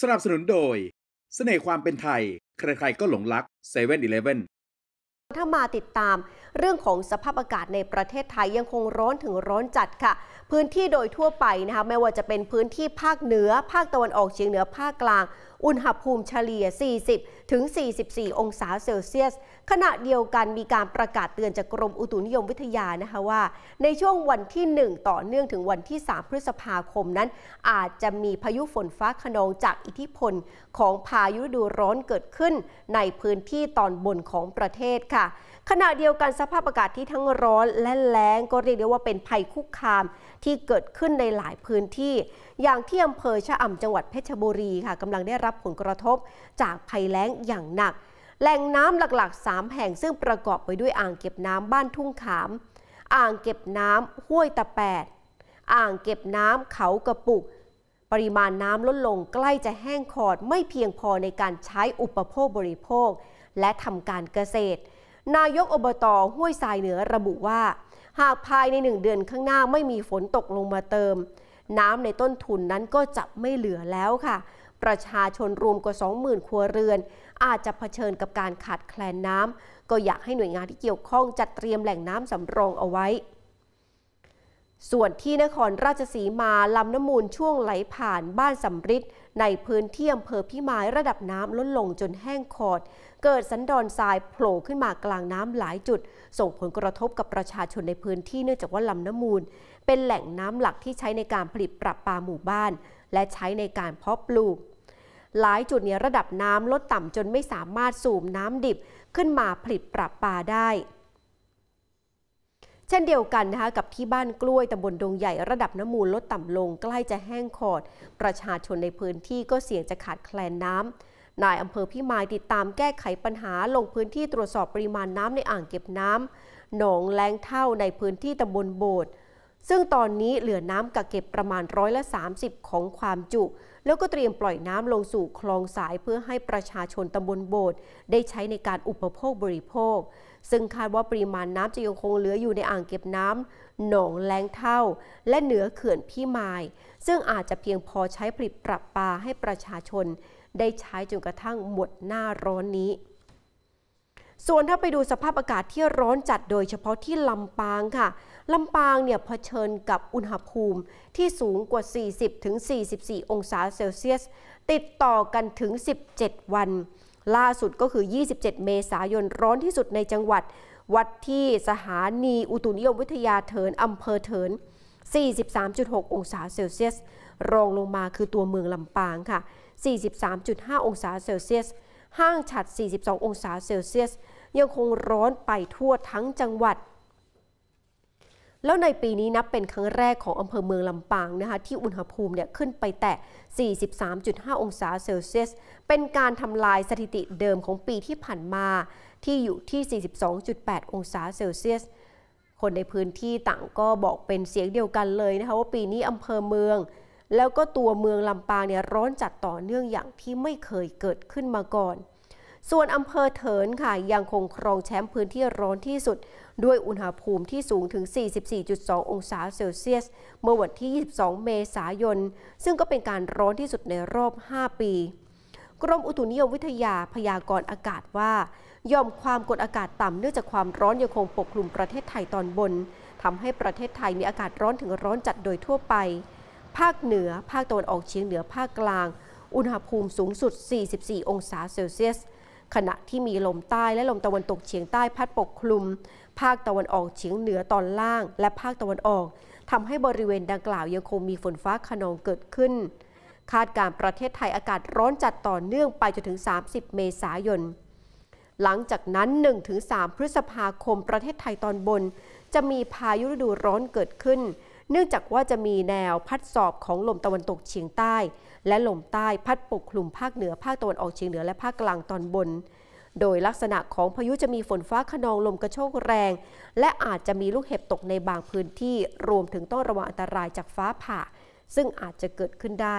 สนับสนุนโดย เสน่ห์ความเป็นไทย ใครๆก็หลงรักเซเว่นอีเเลฟว่ถ้ามาติดตามเรื่องของสภาพอากาศในประเทศไทยยังคงร้อนถึงร้อนจัดค่ะ พื้นที่โดยทั่วไปนะคะไม่ว่าจะเป็นพื้นที่ภาคเหนือ ภาคตะวันออกเฉียงเหนือภาคกลางอุณหภูมิเฉลี่ย 40 ถึง 44 องศาเซลเซียส ขณะเดียวกันมีการประกาศเตือนจากกรมอุตุนิยมวิทยานะคะว่า ในช่วงวันที่ 1 ต่อเนื่องถึงวันที่ 3 พฤษภาคมนั้นอาจจะมีพายุฝนฟ้าขนองจากอิทธิพลของพายุฤดูร้อนเกิดขึ้นในพื้นที่ตอนบนของประเทศค่ะขณะเดียวกันสภาพอากาศที่ทั้งร้อนและแล้งก็เรียกได้ว่าเป็นภัยคุกคามที่เกิดขึ้นในหลายพื้นที่ อย่างที่อำเภอชะอำจังหวัดเพชรบุรีค่ะกำลังได้รับผลกระทบจากภัยแล้งอย่างหนัก แหล่งน้ำหลักๆ 3 แห่งซึ่งประกอบไปด้วยอ่างเก็บน้ำบ้านทุ่งขาม อ่างเก็บน้ำห้วยตะแปดอ่างเก็บน้ำเขากระปุก ปริมาณน้ำลดลงใกล้จะแห้งขอดไม่เพียงพอในการใช้อุปโภคบริโภค และทำการเกษตรนายกอบตห้วยทรายเหนือระบุว่า หากภายในหนึ่งเดือนข้างหน้าไม่มีฝนตกลงมาเติม น้ำในต้นทุนนั้นก็จะไม่เหลือแล้วค่ะ ประชาชนรวมกว่า 20,000 ครัวเรือน อาจจะเผชิญกับการขาดแคลนน้ำก็อยากให้หน่วยงานที่เกี่ยวข้องจัดเตรียมแหล่งน้ำสำรองเอาไว้ส่วนที่นครราชสีมาลำน้ำมูลช่วงไหลผ่านบ้านสำริดในพื้นที่อำเภอพิมายระดับน้ำลดลงจนแห้งขอด เกิดสันดอนทรายโผล่ขึ้นมากลางน้ำหลายจุด ส่งผลกระทบกับประชาชนในพื้นที่เนื่องจากว่าลำน้ำมูล เป็นแหล่งน้ำหลักที่ใช้ในการผลิตประปาหมู่บ้าน และใช้ในการเพาะปลูก หลายจุดเนี่ยระดับน้ำลดต่ำจนไม่สามารถสูบน้ำดิบขึ้นมาผลิตประปาได้เช่นเดียวกัน นะคะกับที่บ้านกล้วยตำบลดงใหญ่ระดับน้ำมูลลดต่ำลง ใกล้จะแห้งขอด ประชาชนในพื้นที่ก็เสี่ยงจะขาดแคลนน้ำนายอำเภอพิมายติดตามแก้ไขปัญหาลงพื้นที่ตรวจสอบปริมาณน้ำในอ่างเก็บน้ำหนองแลงเท่าในพื้นที่ตำบลโบดซึ่งตอนนี้เหลือน้ำกักเก็บประมาณร้อยละ 30 ของความจุ แล้วก็เตรียมปล่อยน้ำลงสู่คลองสายเพื่อให้ประชาชนตำบลโบดได้ใช้ในการอุปโภคบริโภคซึ่งคาดว่าปริมาณน้ำจะยังคงเหลืออยู่ในอ่างเก็บน้ำหนองแรงเท่า และเหนือเขื่อนพี่มาย ซึ่งอาจจะเพียงพอใช้ผลิตปรับปลาให้ประชาชน ได้ใช้จนกระทั่งหมดหน้าร้อนนี้ ส่วนถ้าไปดูสภาพอากาศที่ร้อนจัดโดยเฉพาะที่ลำปางค่ะลำปางเนี่ยเผชิญกับอุณหภูมิที่สูงกว่า 40-44 องศาเซลเซียส ติดต่อกันถึง 17 วันล่าสุดก็คือ 27 เมษายนร้อนที่สุดในจังหวัด วัดที่สถานีอุตุนิยมวิทยาเถินอำเภอเถิน 43.6 องศาเซลเซียส รองลงมาคือตัวเมืองลำปางค่ะ 43.5 องศาเซลเซียส ห้างฉัด 42 องศาเซลเซียส ยังคงร้อนไปทั่วทั้งจังหวัดแล้วในปีนี้นับเป็นครั้งแรกของอำเภอเมืองลำปางนะคะที่อุณหภูมิเนี่ยขึ้นไปแตะ 43.5 องศาเซลเซียส เป็นการทำลายสถิติเดิมของปีที่ผ่านมาที่อยู่ที่ 42.8 องศาเซลเซียส คนในพื้นที่ต่างก็บอกเป็นเสียงเดียวกันเลยนะคะว่าปีนี้อำเภอเมือง แล้วก็ตัวเมืองลำปางเนี่ยร้อนจัดต่อเนื่องอย่างที่ไม่เคยเกิดขึ้นมาก่อน ส่วนอำเภอเถินค่ะยังคงครองแชมป์พื้นที่ร้อนที่สุดด้วยอุณหภูมิที่สูงถึง 44.2 องศาเซลเซียส เมื่อวันที่ 22 เมษายน ซึ่งก็เป็นการร้อนที่สุดในรอบ 5 ปี กรมอุตุนิยมวิทยา พยากรณ์อากาศว่าย่อมความกดอากาศต่ำเนื่องจากความร้อนยังคงปกคลุมประเทศไทยตอนบน ทำให้ประเทศไทยมีอากาศร้อนถึงร้อนจัดโดยทั่วไป ภาคเหนือ ภาคตะวันออกเฉียงเหนือ ภาคกลาง อุณหภูมิสูงสุด 44 องศาเซลเซียสขณะที่มีลมใต้และลมตะวันตกเฉียงใต้พัดปกคลุม ภาคตะวันออกเฉียงเหนือตอนล่างและภาคตะวันออก ทำให้บริเวณดังกล่าวยังคงมีฝนฟ้าขนองเกิดขึ้น คาดการประเทศไทยอากาศร้อนจัดต่อเนื่องไปจนถึง 30 เมษายน หลังจากนั้น 1-3 พฤษภาคมประเทศไทยตอนบนจะมีพายุฤดูร้อนเกิดขึ้นเนื่องจากว่าจะมีแนวพัดสอบของลมตะวันตกเฉียงใต้และลมใต้พัดปกคลุมภาคเหนือภาคตะวันออกเฉียงเหนือและภาคกลางตอนบน โดยลักษณะของพายุจะมีฝนฟ้าขนองลมกระโชกแรง และอาจจะมีลูกเห็บตกในบางพื้นที่รวมถึงต้องระวังอันตรายจากฟ้าผ่า ซึ่งอาจจะเกิดขึ้นได้